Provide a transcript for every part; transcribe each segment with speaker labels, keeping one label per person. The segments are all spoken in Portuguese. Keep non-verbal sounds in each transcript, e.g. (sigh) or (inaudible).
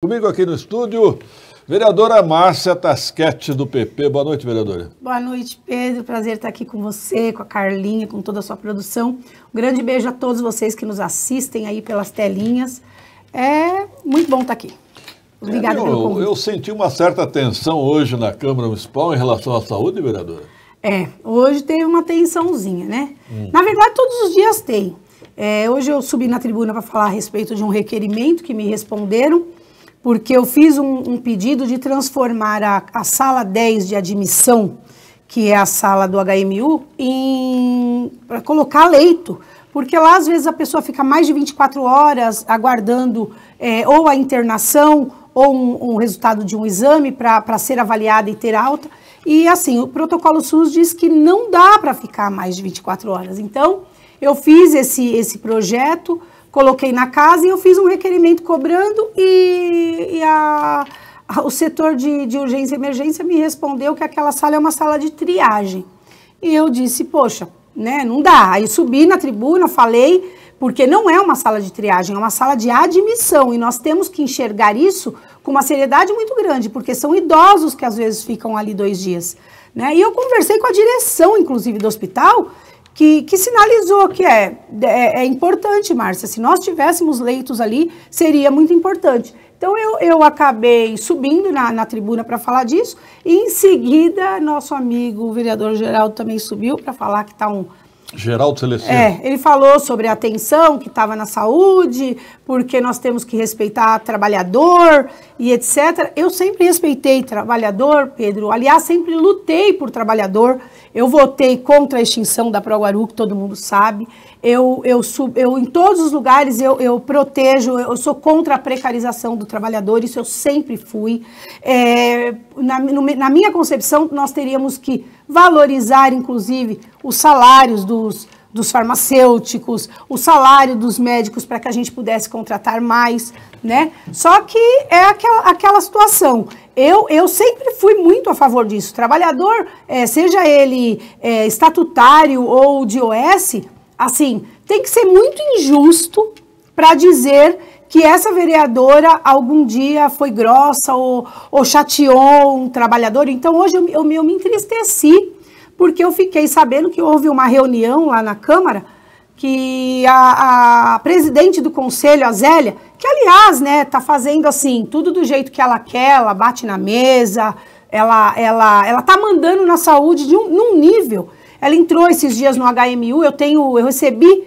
Speaker 1: Comigo aqui no estúdio, vereadora Márcia Tasquete, do PP. Boa noite, vereadora.
Speaker 2: Boa noite, Pedro. Prazer estar aqui com você, com a Carlinha, com toda a sua produção. Um grande beijo a todos vocês que nos assistem aí pelas telinhas. É muito bom estar aqui. Obrigada é, eu, pelo convite.
Speaker 1: Eu senti uma certa tensão hoje na Câmara Municipal em relação à saúde, vereadora.
Speaker 2: É, hoje teve uma tensãozinha, né? Hum. Na verdade, todos os dias tem. É, hoje eu subi na tribuna para falar a respeito de um requerimento que me responderam porque eu fiz um, um pedido de transformar a, a sala 10 de admissão, que é a sala do HMU, para colocar leito. Porque lá, às vezes, a pessoa fica mais de 24 horas aguardando é, ou a internação ou um, um resultado de um exame para ser avaliada e ter alta. E assim, o protocolo SUS diz que não dá para ficar mais de 24 horas. Então, eu fiz esse, esse projeto coloquei na casa e eu fiz um requerimento cobrando e, e a, a, o setor de, de urgência e emergência me respondeu que aquela sala é uma sala de triagem. E eu disse, poxa, né, não dá. Aí subi na tribuna, falei, porque não é uma sala de triagem, é uma sala de admissão e nós temos que enxergar isso com uma seriedade muito grande, porque são idosos que às vezes ficam ali dois dias. Né? E eu conversei com a direção, inclusive, do hospital que, que sinalizou que é, é, é importante, Márcia. Se nós tivéssemos leitos ali, seria muito importante. Então eu, eu acabei subindo na, na tribuna para falar disso e em seguida nosso amigo o vereador Geraldo também subiu para falar que está um,
Speaker 1: Geraldo Celestino. É,
Speaker 2: ele falou sobre a atenção que estava na saúde, porque nós temos que respeitar trabalhador e etc. Eu sempre respeitei trabalhador, Pedro. Aliás, sempre lutei por trabalhador. Eu votei contra a extinção da Proguaru, que todo mundo sabe eu, eu, sub, eu em todos os lugares eu, eu protejo, eu sou contra a precarização do trabalhador, isso eu sempre fui. É, na, no, na minha concepção, nós teríamos que valorizar, inclusive, os salários dos, dos farmacêuticos, o salário dos médicos para que a gente pudesse contratar mais, né? Só que é aquela, aquela situação. Eu, eu sempre fui muito a favor disso. O trabalhador, é, seja ele é, estatutário ou de OS, assim, tem que ser muito injusto para dizer que essa vereadora algum dia foi grossa ou, ou chateou um trabalhador. Então hoje eu, eu, eu me entristeci porque eu fiquei sabendo que houve uma reunião lá na Câmara que a, a, presidente do conselho, a Zélia, que aliás, né, tá fazendo assim, tudo do jeito que ela quer, ela bate na mesa, ela ela ela tá mandando na saúde de um num nível ela entrou esses dias no HMU, eu tenho, eu recebi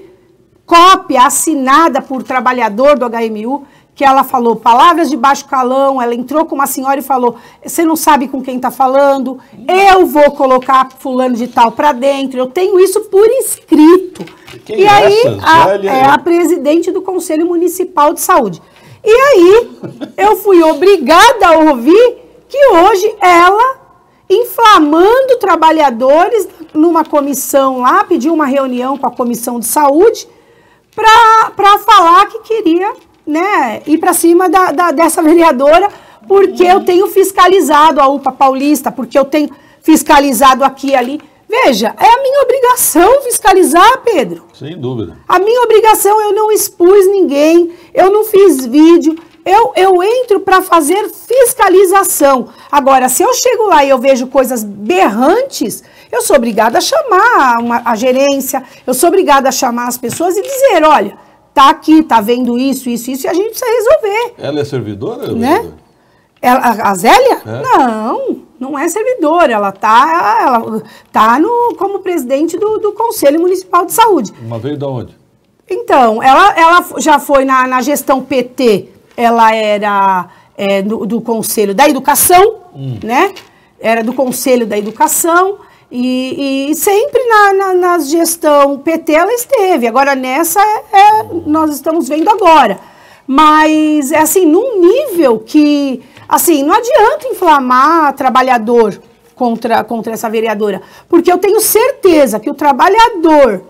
Speaker 2: cópia assinada por trabalhador do HMU que ela falou palavras de baixo calão, ela entrou com uma senhora e falou: "Você não sabe com quem está falando. Eu vou colocar fulano de tal para dentro. Eu tenho isso por escrito". e é aí a, é né? a presidente do Conselho Municipal de Saúde. E aí eu fui obrigada a ouvir que hoje ela inflamando trabalhadores numa comissão lá, pediu uma reunião com a comissão de saúde para falar que queria né, ir para cima da, da, dessa vereadora, porque eu tenho fiscalizado a UPA paulista, porque eu tenho fiscalizado aqui e ali. Veja, é a minha obrigação fiscalizar, Pedro.
Speaker 1: Sem dúvida.
Speaker 2: A minha obrigação, eu não expus ninguém, eu não fiz vídeo, eu, eu entro para fazer fiscalização. Agora, se eu chego lá e eu vejo coisas berrantes, eu sou obrigada a chamar uma, a gerência, eu sou obrigada a chamar as pessoas e dizer, olha, tá aqui, tá vendo isso, isso, isso, e a gente precisa resolver.
Speaker 1: Ela é servidora? Né?
Speaker 2: Ela, a Zélia? É. Não, não é servidora, ela está, ela tá no, como presidente do, do Conselho Municipal de Saúde.
Speaker 1: Uma vez da onde?
Speaker 2: Então, ela, ela já foi na, na gestão PT, ela era é, do, do, Conselho da Educação, hum. né? Era do Conselho da Educação. E, e sempre na, na, gestão PT ela esteve. Agora, nessa, é, é, nós estamos vendo agora. Mas, é assim, num nível que, assim, não adianta inflamar trabalhador contra, contra essa vereadora. Porque eu tenho certeza que o trabalhador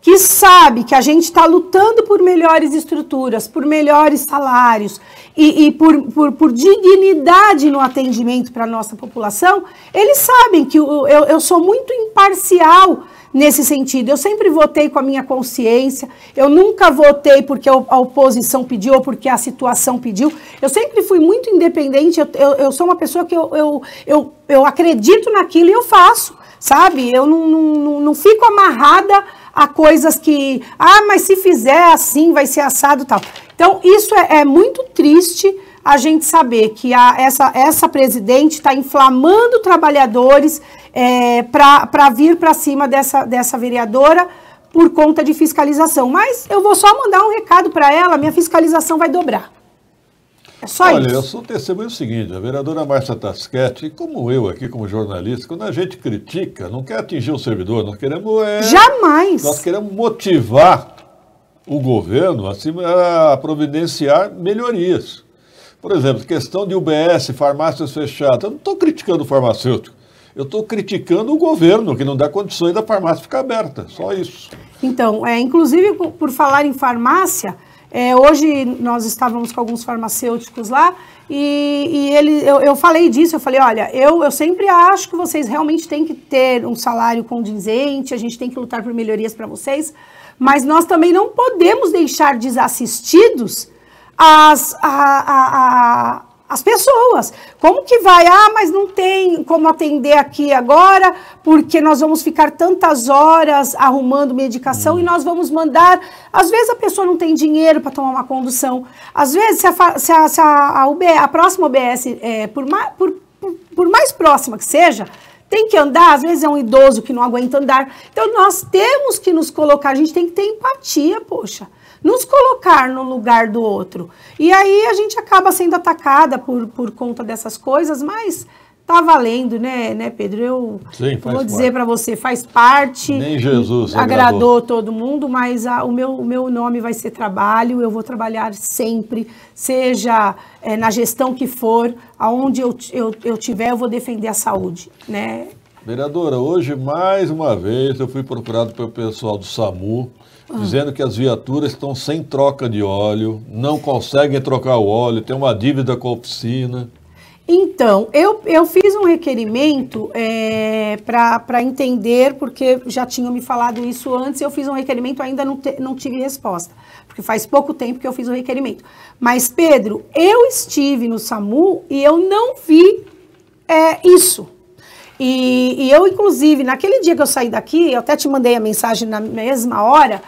Speaker 2: que sabe que a gente está lutando por melhores estruturas, por melhores salários e, e por, por, por, dignidade no atendimento para a nossa população, eles sabem que eu, eu, eu sou muito imparcial nesse sentido. Eu sempre votei com a minha consciência, eu nunca votei porque a oposição pediu ou porque a situação pediu. Eu sempre fui muito independente, eu, eu, eu sou uma pessoa que eu, eu, eu, eu acredito naquilo e eu faço, sabe? Eu não, não, não, não fico amarrada a coisas que, ah, mas se fizer assim vai ser assado tal. Então, isso é, é muito triste a gente saber que a, essa, essa presidente está inflamando trabalhadores é, para vir para cima dessa, dessa vereadora por conta de fiscalização. Mas eu vou só mandar um recado para ela: minha fiscalização vai dobrar. É só Olha, isso. eu
Speaker 1: sou testemunho o seguinte, a vereadora Márcia Tasquete, como eu aqui, como jornalista, quando a gente critica, não quer atingir o servidor, nós queremos... É, Jamais! Nós queremos motivar o governo assim, a providenciar melhorias. Por exemplo, questão de UBS, farmácias fechadas. Eu não estou criticando o farmacêutico. Eu estou criticando o governo, que não dá condições da farmácia ficar aberta. Só isso.
Speaker 2: Então, é, inclusive por falar em farmácia, é, hoje nós estávamos com alguns farmacêuticos lá e, e ele, eu, eu, falei disso, eu falei, olha, eu, eu sempre acho que vocês realmente têm que ter um salário condizente, a gente tem que lutar por melhorias para vocês, mas nós também não podemos deixar desassistidos as, a, a, a as pessoas. Como que vai? Ah, mas não tem como atender aqui agora, porque nós vamos ficar tantas horas arrumando medicação hum. e nós vamos mandar. Às vezes a pessoa não tem dinheiro para tomar uma condução. Às vezes, se a, se a, se a, a, a próxima OBS, é, por, ma, por, por, por mais próxima que seja, tem que andar, às vezes é um idoso que não aguenta andar. Então nós temos que nos colocar, a gente tem que ter empatia, poxa nos colocar no lugar do outro. E aí a gente acaba sendo atacada por, por conta dessas coisas, mas tá valendo, né, né, Pedro? Eu
Speaker 1: Sim, vou dizer para
Speaker 2: você, faz parte. Nem Jesus agradou, agradou todo mundo, mas a, o, meu, o meu nome vai ser trabalho. Eu vou trabalhar sempre, seja é, na gestão que for, aonde eu, eu, eu tiver, eu vou defender a saúde, né?
Speaker 1: Vereadora, hoje mais uma vez eu fui procurado pelo pessoal do SAMU ah. dizendo que as viaturas estão sem troca de óleo, não conseguem trocar o óleo, tem uma dívida com a oficina.
Speaker 2: Então, eu, eu fiz um requerimento é, para entender, porque já tinham me falado isso antes, eu fiz um requerimento, ainda não, te, não tive resposta, porque faz pouco tempo que eu fiz o requerimento. Mas, Pedro, eu estive no SAMU e eu não vi é, isso. E, e, eu, inclusive, naquele dia que eu saí daqui, eu até te mandei a mensagem na mesma hora,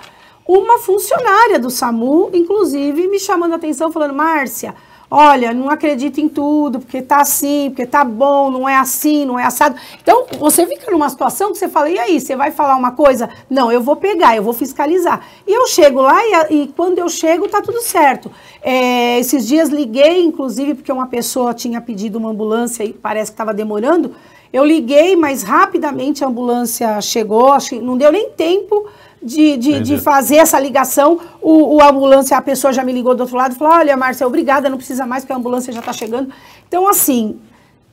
Speaker 2: uma funcionária do SAMU, inclusive, me chamando a atenção, falando: Márcia, olha, não acredito em tudo, porque tá assim, porque tá bom, não é assim, não é assado. Então, você fica numa situação que você fala, e aí, você vai falar uma coisa? Não, eu vou pegar, eu vou fiscalizar. E eu chego lá e, e quando eu chego, tá tudo certo. É, esses dias liguei, inclusive, porque uma pessoa tinha pedido uma ambulância e parece que estava demorando. Eu liguei, mas rapidamente a ambulância chegou, não deu nem tempo de, de, de, fazer essa ligação. O, o, ambulância, a pessoa já me ligou do outro lado e falou: Olha, Márcia, obrigada, não precisa mais, porque a ambulância já está chegando. Então, assim,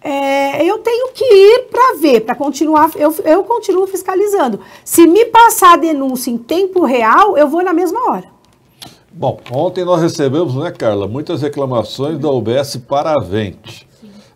Speaker 2: é, eu tenho que ir para ver, para continuar, eu, eu continuo fiscalizando. Se me passar a denúncia em tempo real, eu vou na mesma hora.
Speaker 1: Bom, ontem nós recebemos, né, Carla, muitas reclamações da UBS Paravente.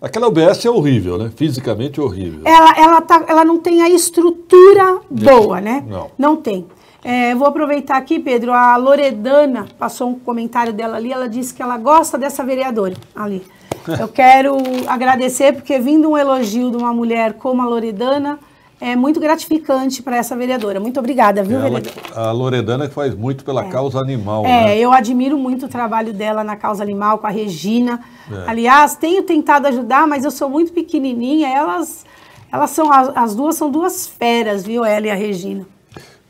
Speaker 1: Aquela UBS é horrível, né? Fisicamente horrível.
Speaker 2: Ela, ela, tá, ela não tem a estrutura boa, né? Não. Não tem. É, vou aproveitar aqui, Pedro, a Loredana passou um comentário dela ali, ela disse que ela gosta dessa vereadora ali. (laughs) Eu quero agradecer, porque vindo um elogio de uma mulher como a Loredana, é muito gratificante para essa vereadora. Muito obrigada, viu, Ela, vereadora?
Speaker 1: A Loredana que faz muito pela é. causa animal. É, né? eu
Speaker 2: admiro muito o trabalho dela na causa animal, com a Regina. É. Aliás, tenho tentado ajudar, mas eu sou muito pequenininha. Elas, elas são, as, as duas são duas feras, viu, ela e a Regina.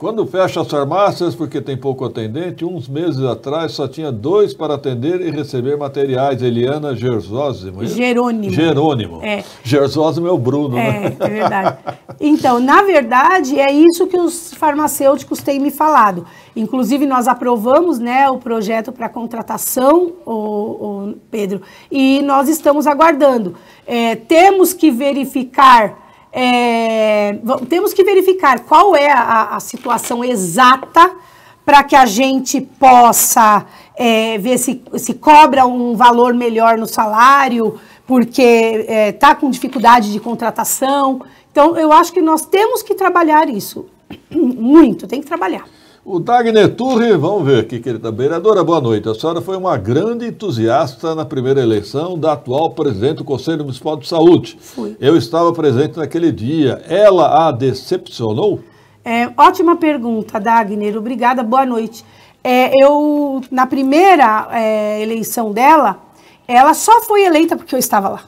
Speaker 1: Quando fecha as farmácias porque tem pouco atendente, uns meses atrás só tinha dois para atender e receber materiais. Eliana Gersósimo. É Jerônimo. Jerônimo. É. Gersósimo é o Bruno, né? é, né? É
Speaker 2: verdade. Então, na verdade, é isso que os farmacêuticos têm me falado. Inclusive, nós aprovamos né, o projeto para contratação, o, o, Pedro, e nós estamos aguardando. É, temos que verificar é, temos que verificar qual é a, a situação exata para que a gente possa é, ver se, se cobra um valor melhor no salário, porque está é, tá com dificuldade de contratação. Então, eu acho que nós temos que trabalhar isso. (clears throat) Muito, tem que trabalhar.
Speaker 1: O Dagner Turri, vamos ver o que ele tá Vereadora, boa noite. A senhora foi uma grande entusiasta na primeira eleição da atual presidente do Conselho Municipal de Saúde. Fui. Eu estava presente naquele dia. Ela a decepcionou?
Speaker 2: É, ótima pergunta, Dagner. Obrigada, boa noite. É, eu, na primeira é, eleição dela, ela só foi eleita porque eu estava lá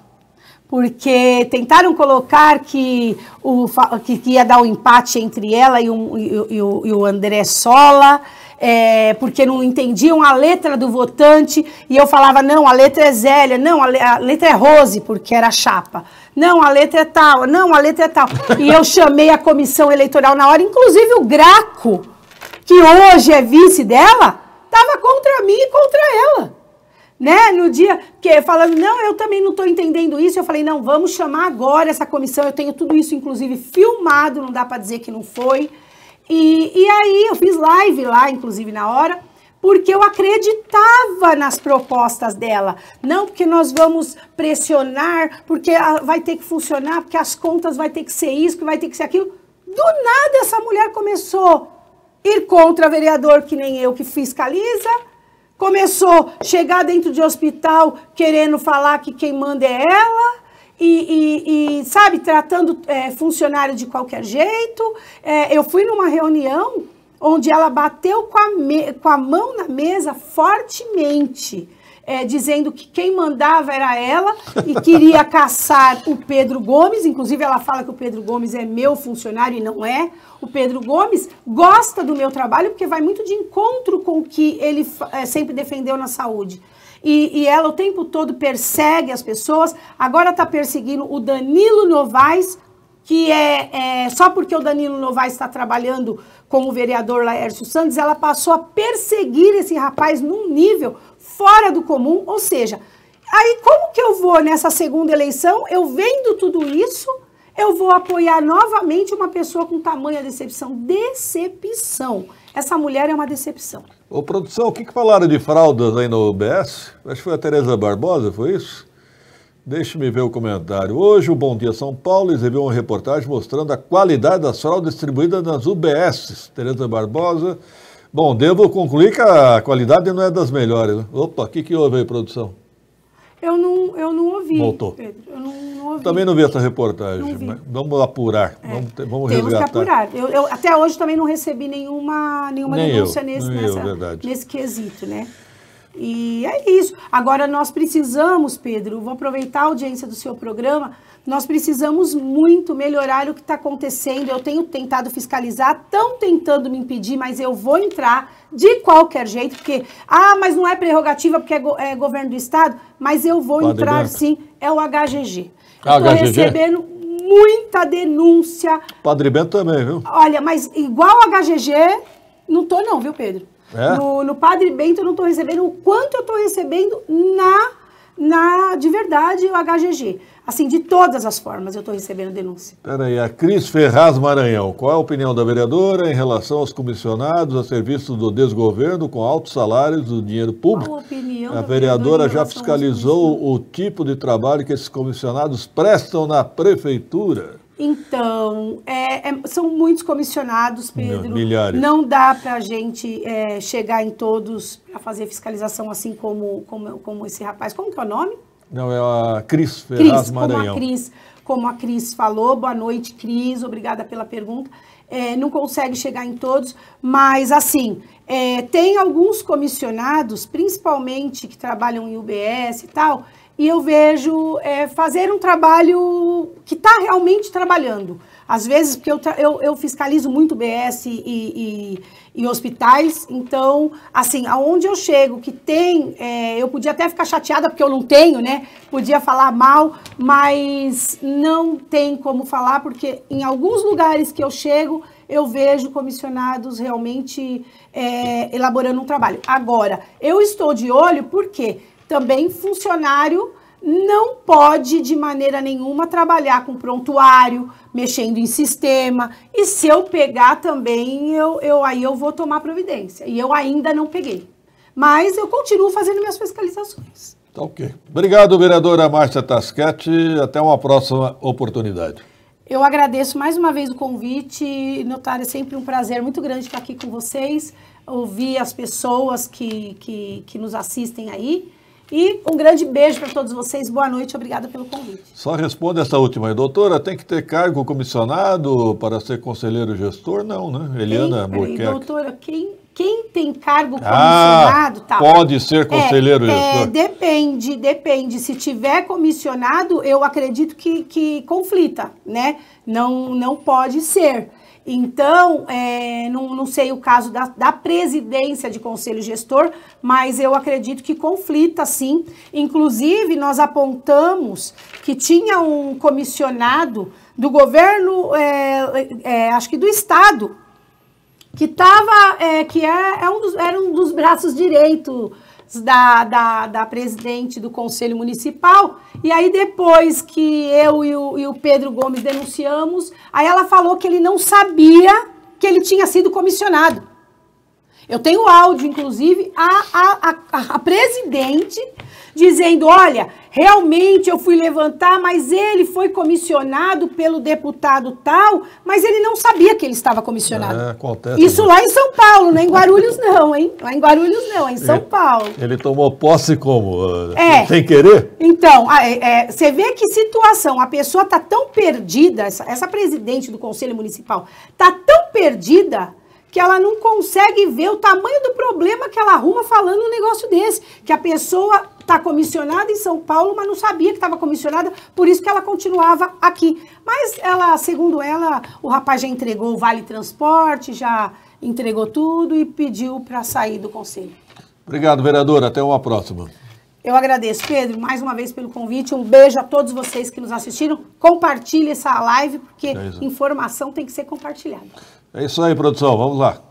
Speaker 2: porque tentaram colocar que, o, que, que ia dar um empate entre ela e, um, e, e, o, e o André Sola. É, porque não entendiam a letra do votante e eu falava: não, a letra é Zélia, não, a, a letra é Rose, porque era chapa. Não, a letra é tal, não, a letra é tal. e eu chamei a comissão eleitoral na hora, inclusive o Graco, que hoje é vice dela, estava contra mim e contra ela né, no dia, que falando, não, eu também não estou entendendo isso. Eu falei, não, vamos chamar agora essa comissão. Eu tenho tudo isso, inclusive, filmado, não dá para dizer que não foi. E, e aí eu fiz live lá, inclusive, na hora, porque eu acreditava nas propostas dela. Não porque nós vamos pressionar, porque ah, vai ter que funcionar, porque as contas vai ter que ser isso, que vai ter que ser aquilo. Do nada essa mulher começou a ir contra vereador que nem eu que fiscaliza Começou a chegar dentro de hospital querendo falar que quem manda é ela. E, e, e sabe, tratando é, funcionário de qualquer jeito. É, eu fui numa reunião onde ela bateu com a, me, com a mão na mesa fortemente é, dizendo que quem mandava era ela e queria caçar o Pedro Gomes. Inclusive, ela fala que o Pedro Gomes é meu funcionário e não é. O Pedro Gomes gosta do meu trabalho porque vai muito de encontro com o que ele é, sempre defendeu na saúde. E, e, ela o tempo todo persegue as pessoas. Agora está perseguindo o Danilo Novaes que é, é, só porque o Danilo Novaes está trabalhando com o vereador Laércio Santos, ela passou a perseguir esse rapaz num nível fora do comum, ou seja, aí como que eu vou nessa segunda eleição, eu vendo tudo isso, eu vou apoiar novamente uma pessoa com tamanha decepção, decepção. Essa mulher é uma decepção.
Speaker 1: Ô produção, o que, que falaram de fraldas aí no OBS? Acho que foi a Tereza Barbosa, foi isso? Deixe-me ver o comentário. Hoje o Bom Dia São Paulo exibiu uma reportagem mostrando a qualidade das fraldas distribuídas nas UBS. Tereza Barbosa. Bom, devo concluir que a qualidade não é das melhores. Né? Opa, o que, que houve aí, produção?
Speaker 2: Eu não, eu não ouvi. Voltou. Pedro. Eu não, não ouvi. Também não vi essa
Speaker 1: reportagem. Vi. Mas vamos apurar. É. Vamos, vamos Temos resgatar. que apurar.
Speaker 2: Eu, eu, até hoje também não recebi nenhuma, nenhuma denúncia eu, nesse, nessa, eu, nesse quesito, né? E é isso. Agora nós precisamos, Pedro, vou aproveitar a audiência do seu programa. Nós precisamos muito melhorar o que está acontecendo. Eu tenho tentado fiscalizar, estão tentando me impedir, mas eu vou entrar de qualquer jeito, porque, ah, mas não é prerrogativa porque é, go é governo do Estado, mas eu vou entrar sim, é o HGG.
Speaker 1: Ah, Estou recebendo
Speaker 2: muita denúncia.
Speaker 1: Padre Bento também, viu?
Speaker 2: Olha, mas igual HGG, não tô não, viu, Pedro? É? No, no, Padre Bento eu não estou recebendo o quanto eu estou recebendo na, na de verdade o HGG. Assim, de todas as formas eu estou recebendo denúncia.
Speaker 1: Peraí, a Cris Ferraz Maranhão, qual é a opinião da vereadora em relação aos comissionados a serviço do desgoverno com altos salários do dinheiro público? Qual a opinião a vereadora já fiscalizou o tipo de trabalho que esses comissionados prestam na prefeitura?
Speaker 2: Então, é, é, são muitos comissionados, Pedro. Milhares. Não dá para a gente é, chegar em todos a fazer fiscalização assim como, como, como, esse rapaz. Como que é o nome?
Speaker 1: Não, é a Cris Ferraz Cris, Maranhão. Como a, Cris,
Speaker 2: como a Cris falou, boa noite, Cris, obrigada pela pergunta. É, não consegue chegar em todos, mas assim, é, tem alguns comissionados, principalmente que trabalham em UBS e tal, e eu vejo é, fazer um trabalho que está realmente trabalhando. Às vezes, porque eu, eu, eu fiscalizo muito BS e, e, e, hospitais, então, assim, aonde eu chego que tem, é, eu podia até ficar chateada porque eu não tenho, né? Podia falar mal, mas não tem como falar, porque em alguns lugares que eu chego, eu vejo comissionados realmente é, elaborando um trabalho. Agora, eu estou de olho porque também funcionário não pode de maneira nenhuma trabalhar com prontuário, mexendo em sistema. E se eu pegar também, eu, eu aí eu vou tomar providência. E eu ainda não peguei. Mas eu continuo fazendo minhas fiscalizações.
Speaker 1: Tá ok. Obrigado, vereadora Márcia Tasquete. Até uma próxima oportunidade.
Speaker 2: Eu agradeço mais uma vez o convite, notário, é sempre um prazer muito grande estar aqui com vocês, ouvir as pessoas que, que, que nos assistem aí e um grande beijo para todos vocês. Boa noite, obrigada pelo convite.
Speaker 1: Só responda essa última aí. Doutora, tem que ter cargo comissionado para ser conselheiro gestor? Não, né? Eliana Burquerque.
Speaker 2: Doutora, quem, quem tem cargo ah, comissionado... Ah, tá. pode ser é, conselheiro é, gestor. É, depende, depende. Se tiver comissionado, eu acredito que, que conflita, né? Não, não pode ser. Então, é, não, não, sei o caso da, da, presidência de conselho gestor, mas eu acredito que conflita sim. Inclusive, nós apontamos que tinha um comissionado do governo, é, é, é acho que do Estado, que estava, é, que é, é, um dos, era um dos braços direito da, da, da presidente do Conselho Municipal. E aí, depois que eu e o, e o Pedro Gomes denunciamos, aí ela falou que ele não sabia que ele tinha sido comissionado. Eu tenho áudio, inclusive, a, a, a, a presidente dizendo: olha, realmente eu fui levantar, mas ele foi comissionado pelo deputado tal, mas ele não sabia que ele estava comissionado.
Speaker 1: É, acontece, Isso né?
Speaker 2: lá em São Paulo, não é em Guarulhos, não, hein? Lá em Guarulhos, não, é em São ele, Paulo.
Speaker 1: Ele tomou posse como? Eh, é. Sem querer?
Speaker 2: Então, é, é, você vê que situação. A pessoa está tão perdida, essa, essa presidente do Conselho Municipal está tão perdida que ela não consegue ver o tamanho do problema que ela arruma falando um negócio desse. Que a pessoa está comissionada em São Paulo, mas não sabia que estava comissionada, por isso que ela continuava aqui. Mas ela, segundo ela, o rapaz já entregou o vale transporte, já entregou tudo e pediu para sair do conselho.
Speaker 1: Obrigado, vereadora. Até uma próxima.
Speaker 2: Eu agradeço, Pedro, mais uma vez pelo convite. Um beijo a todos vocês que nos assistiram. Compartilhe essa live, porque é informação tem que
Speaker 1: ser compartilhada. É isso aí, produção. Vamos lá.